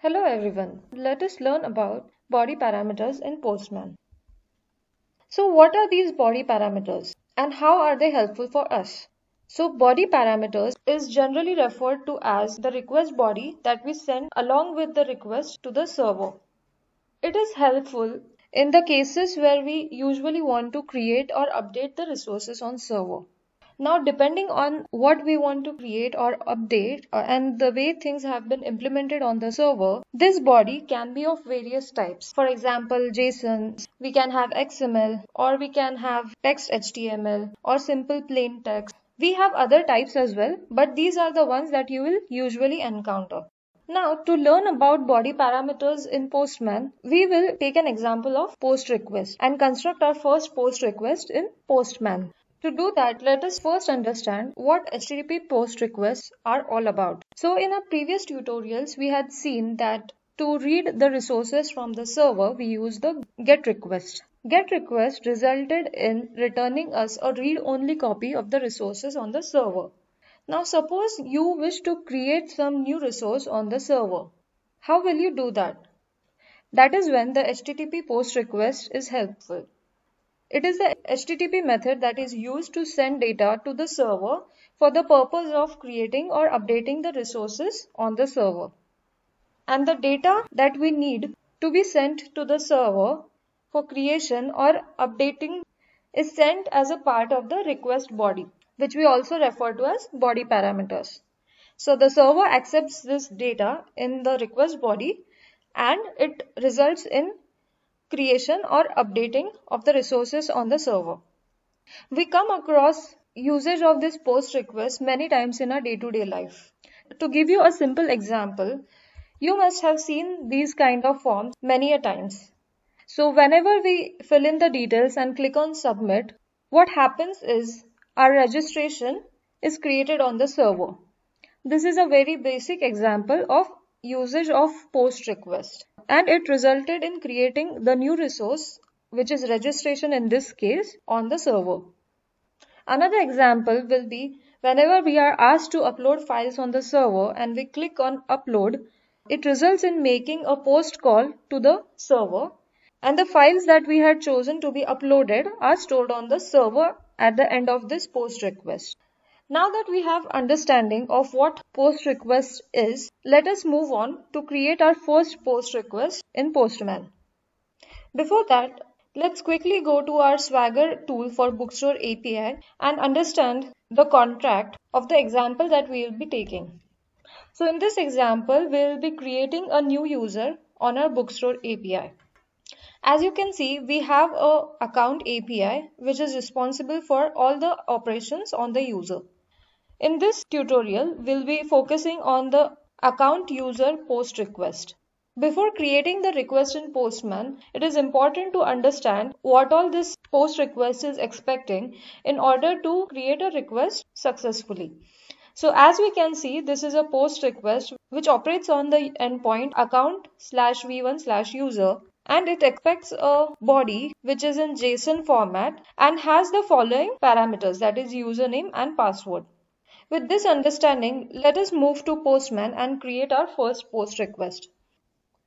Hello everyone, let us learn about body parameters in Postman. So what are these body parameters and how are they helpful for us? So body parameters is generally referred to as the request body that we send along with the request to the server. It is helpful in the cases where we usually want to create or update the resources on server. Now, depending on what we want to create or update uh, and the way things have been implemented on the server, this body can be of various types. For example, JSON, we can have XML or we can have text HTML or simple plain text. We have other types as well, but these are the ones that you will usually encounter. Now, to learn about body parameters in Postman, we will take an example of post request and construct our first post request in Postman. To do that, let us first understand what HTTP POST requests are all about. So in our previous tutorials, we had seen that to read the resources from the server, we use the GET request. GET request resulted in returning us a read-only copy of the resources on the server. Now suppose you wish to create some new resource on the server. How will you do that? That is when the HTTP POST request is helpful. It is the HTTP method that is used to send data to the server for the purpose of creating or updating the resources on the server. And the data that we need to be sent to the server for creation or updating is sent as a part of the request body, which we also refer to as body parameters. So the server accepts this data in the request body and it results in creation or updating of the resources on the server. We come across usage of this post request many times in our day-to-day -day life. To give you a simple example, you must have seen these kind of forms many a times. So whenever we fill in the details and click on submit, what happens is our registration is created on the server. This is a very basic example of usage of post request and it resulted in creating the new resource which is registration in this case on the server. Another example will be whenever we are asked to upload files on the server and we click on upload, it results in making a post call to the server and the files that we had chosen to be uploaded are stored on the server at the end of this post request. Now that we have understanding of what post request is, let us move on to create our first post request in Postman. Before that, let's quickly go to our Swagger tool for Bookstore API and understand the contract of the example that we will be taking. So in this example, we will be creating a new user on our Bookstore API. As you can see, we have a account API which is responsible for all the operations on the user. In this tutorial, we'll be focusing on the account user post request. Before creating the request in Postman, it is important to understand what all this post request is expecting in order to create a request successfully. So as we can see, this is a post request which operates on the endpoint account slash v1 slash user and it expects a body which is in JSON format and has the following parameters that is username and password. With this understanding, let us move to Postman and create our first post request.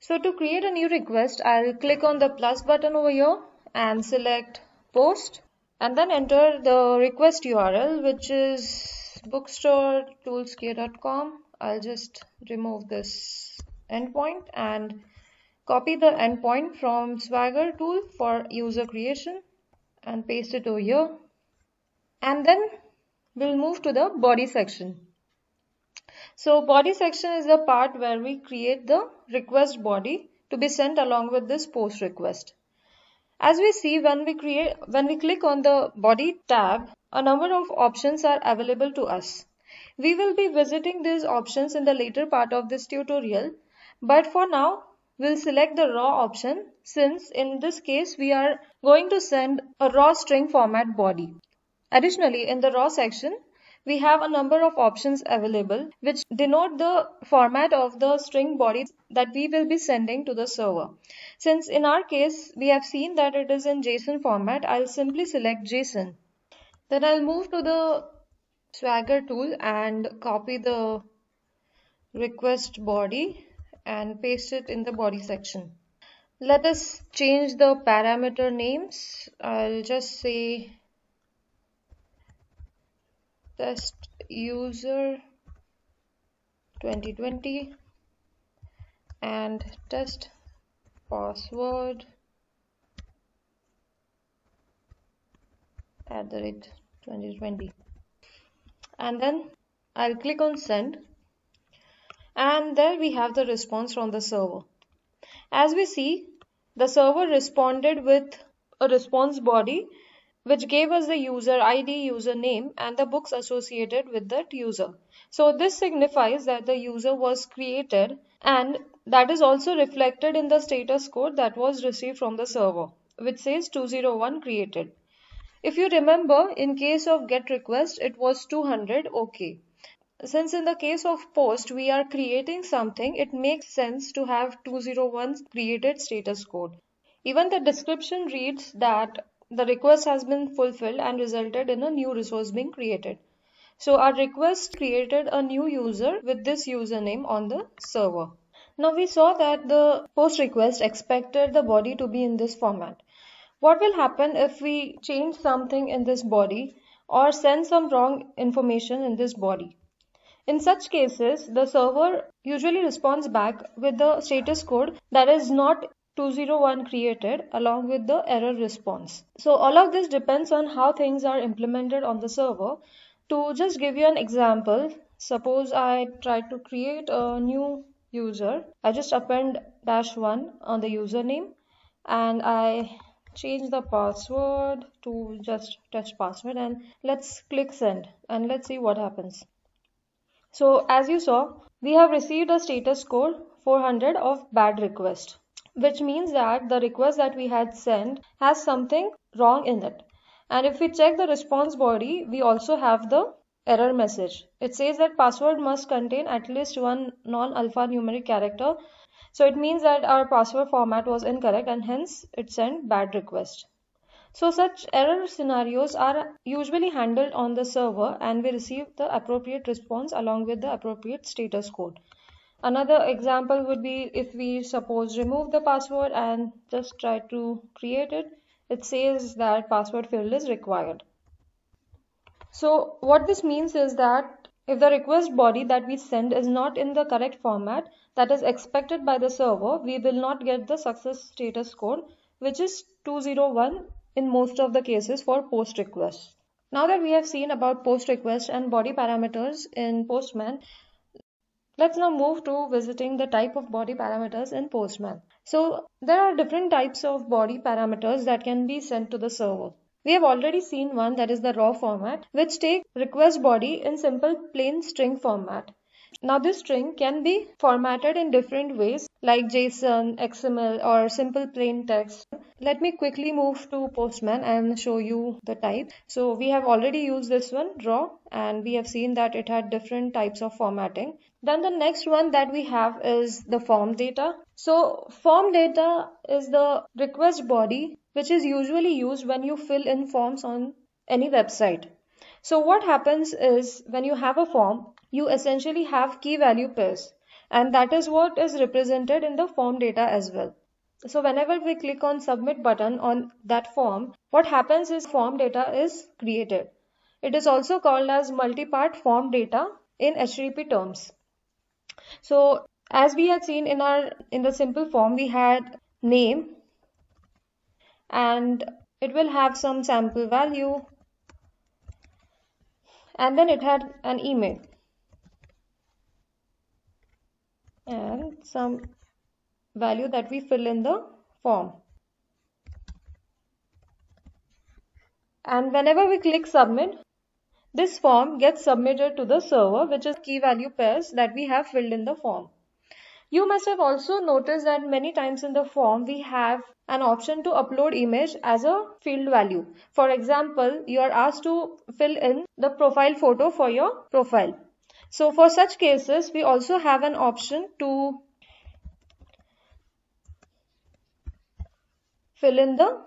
So to create a new request, I'll click on the plus button over here and select post and then enter the request URL which is bookstore.toolskey.com. I'll just remove this endpoint and copy the endpoint from Swagger tool for user creation and paste it over here. And then We'll move to the body section. So body section is the part where we create the request body to be sent along with this post request. As we see when we create when we click on the body tab, a number of options are available to us. We will be visiting these options in the later part of this tutorial, but for now we'll select the raw option since in this case we are going to send a raw string format body. Additionally, in the raw section, we have a number of options available which denote the format of the string body that we will be sending to the server. Since in our case, we have seen that it is in JSON format, I'll simply select JSON. Then I'll move to the Swagger tool and copy the request body and paste it in the body section. Let us change the parameter names. I'll just say test user 2020 and test password at the rate 2020 and then I'll click on send and there we have the response from the server as we see the server responded with a response body which gave us the user ID username and the books associated with that user. So this signifies that the user was created and that is also reflected in the status code that was received from the server which says 201 created. If you remember in case of get request it was 200 okay. Since in the case of post we are creating something it makes sense to have 201 created status code. Even the description reads that the request has been fulfilled and resulted in a new resource being created. So our request created a new user with this username on the server. Now we saw that the post request expected the body to be in this format. What will happen if we change something in this body or send some wrong information in this body? In such cases, the server usually responds back with the status code that is not 201 created along with the error response. So all of this depends on how things are implemented on the server. To just give you an example, suppose I try to create a new user. I just append dash 1 on the username and I change the password to just test password and let's click send and let's see what happens. So as you saw, we have received a status code 400 of bad request which means that the request that we had sent has something wrong in it. And if we check the response body, we also have the error message. It says that password must contain at least one non-alphanumeric character. So it means that our password format was incorrect and hence it sent bad request. So such error scenarios are usually handled on the server and we receive the appropriate response along with the appropriate status code. Another example would be if we suppose remove the password and just try to create it, it says that password field is required. So what this means is that if the request body that we send is not in the correct format that is expected by the server, we will not get the success status code which is 201 in most of the cases for post requests. Now that we have seen about post request and body parameters in Postman, Let's now move to visiting the type of body parameters in Postman. So there are different types of body parameters that can be sent to the server. We have already seen one that is the raw format which takes request body in simple plain string format. Now this string can be formatted in different ways like JSON, XML or simple plain text. Let me quickly move to Postman and show you the type. So we have already used this one raw and we have seen that it had different types of formatting. Then the next one that we have is the form data. So form data is the request body which is usually used when you fill in forms on any website. So what happens is when you have a form, you essentially have key value pairs and that is what is represented in the form data as well. So whenever we click on submit button on that form, what happens is form data is created. It is also called as multi-part form data in HTTP terms. So as we had seen in our in the simple form, we had name and it will have some sample value and then it had an email. and some value that we fill in the form. And whenever we click submit, this form gets submitted to the server which is key value pairs that we have filled in the form. You must have also noticed that many times in the form we have an option to upload image as a field value. For example, you are asked to fill in the profile photo for your profile. So for such cases, we also have an option to fill in the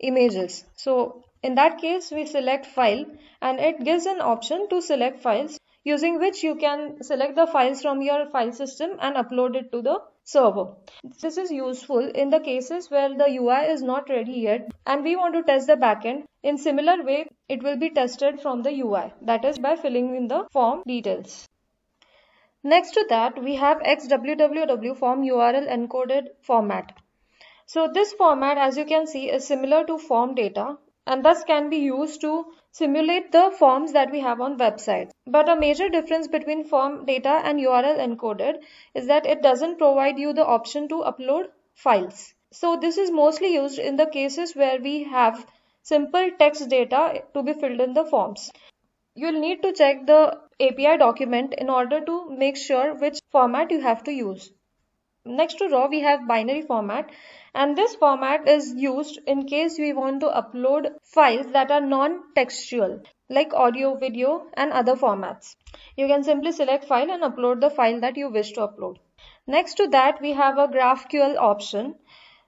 images. So in that case, we select file and it gives an option to select files using which you can select the files from your file system and upload it to the server. This is useful in the cases where the UI is not ready yet and we want to test the backend. In similar way, it will be tested from the UI that is by filling in the form details. Next to that, we have xwww form URL encoded format. So this format as you can see is similar to form data and thus can be used to simulate the forms that we have on websites. But a major difference between form data and URL encoded is that it doesn't provide you the option to upload files. So this is mostly used in the cases where we have simple text data to be filled in the forms. You'll need to check the API document in order to make sure which format you have to use. Next to raw we have binary format and this format is used in case we want to upload files that are non-textual like audio, video and other formats. You can simply select file and upload the file that you wish to upload. Next to that we have a GraphQL option.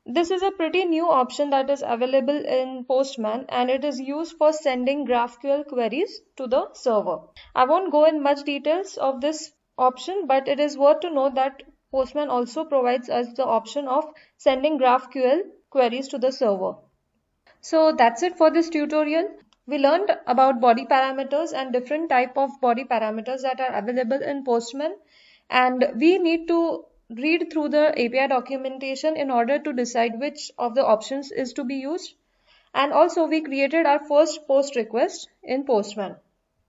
This is a pretty new option that is available in Postman and it is used for sending GraphQL queries to the server. I won't go in much details of this option but it is worth to know that Postman also provides us the option of sending GraphQL queries to the server. So that's it for this tutorial. We learned about body parameters and different type of body parameters that are available in Postman and we need to read through the API documentation in order to decide which of the options is to be used. And also we created our first post request in Postman.